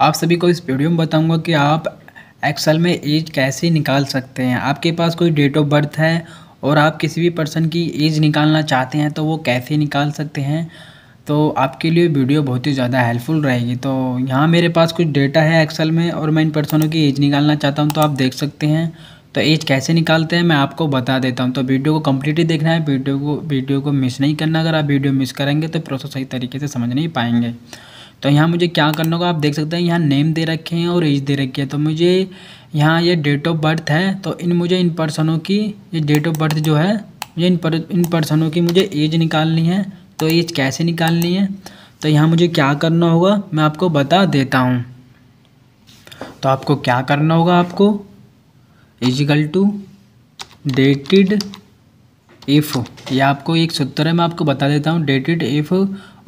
आप सभी को इस वीडियो में बताऊंगा कि आप एक्सेल में एज कैसे निकाल सकते हैं आपके पास कोई डेट ऑफ बर्थ है और आप किसी भी पर्सन की एज निकालना चाहते हैं तो वो कैसे निकाल सकते हैं तो आपके लिए वीडियो बहुत ही ज़्यादा हेल्पफुल रहेगी तो यहाँ मेरे पास कुछ डेटा है एक्सेल में और मैं इन पर्सनों की एज निकालना चाहता हूँ तो आप देख सकते हैं तो एज कैसे निकालते हैं मैं आपको बता देता हूँ तो वीडियो को कम्प्लीटली देखना है वीडियो को वीडियो को मिस नहीं करना अगर आप वीडियो मिस करेंगे तो प्रोसेस सही तरीके से समझ नहीं पाएंगे तो यहाँ मुझे क्या करना होगा आप देख सकते हैं यहाँ नेम दे रखे हैं और एज दे रखी है तो मुझे यहाँ ये डेट ऑफ बर्थ है तो इन मुझे इन पर्सनों की ये डेट ऑफ बर्थ जो है मुझे इन पर इन पर्सनों की मुझे एज निकालनी है तो एज कैसे निकालनी है तो यहाँ मुझे क्या करना होगा मैं आपको बता देता हूँ तो आपको क्या करना होगा आपको इजिकल टू डेटिड इफ़ यह आपको एक सूत्र है मैं आपको बता देता हूँ डेटिड इफ़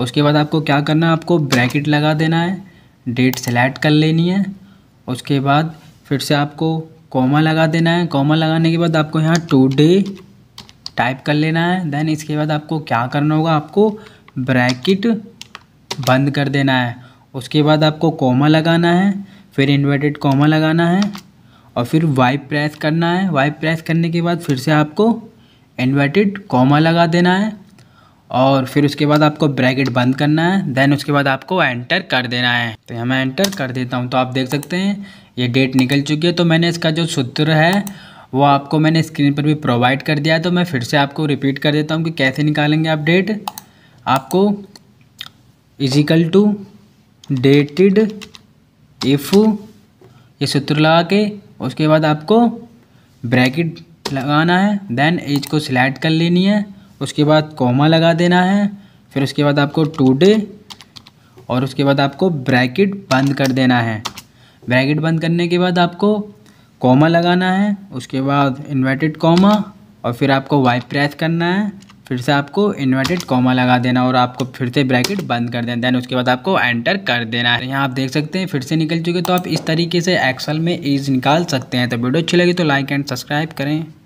उसके बाद आपको क्या करना है आपको ब्रैकेट लगा देना है डेट सेलेक्ट कर लेनी है उसके बाद फिर से आपको कॉमा लगा देना है कॉमा लगाने के बाद आपको यहाँ टू डे टाइप कर लेना है देन इसके बाद आपको क्या करना होगा आपको ब्रैकेट बंद कर देना है उसके बाद आपको कॉमा लगाना है फिर इन्वर्टेड कॉमा लगाना है और फिर वाइप प्रेस करना है वाइप प्रेस करने के बाद फिर से आपको इन्वर्टेड कॉमा लगा देना है और फिर उसके बाद आपको ब्रैकेट बंद करना है देन उसके बाद आपको एंटर कर देना है तो यहाँ मैं एंटर कर देता हूँ तो आप देख सकते हैं ये डेट निकल चुकी है तो मैंने इसका जो सूत्र है वो आपको मैंने स्क्रीन पर भी प्रोवाइड कर दिया है तो मैं फिर से आपको रिपीट कर देता हूँ कि कैसे निकालेंगे आप डेट आपको इजिकल टू डेटिड इफ़ ये सूत्र लगा के उसके बाद आपको ब्रैकेट लगाना है देन एज को सिलेक्ट कर लेनी है उसके बाद कॉमा लगा देना है फिर उसके बाद आपको टूडे और उसके बाद आपको ब्रैकेट बंद कर देना है ब्रैकेट बंद करने के बाद आपको कॉमा लगाना है उसके बाद इन्वर्टेड कॉमा और फिर आपको वाइप प्रेस करना है फिर से आपको इन्वर्टेड कॉमा लगा देना और आपको फिर से ब्रैकेट बंद कर देना देन उसके बाद आपको एंटर कर देना है यहाँ आप देख सकते हैं फिर से निकल चुके तो आप इस तरीके से एक्सल में ईज निकाल सकते हैं तो वीडियो अच्छी लगी तो लाइक एंड सब्सक्राइब करें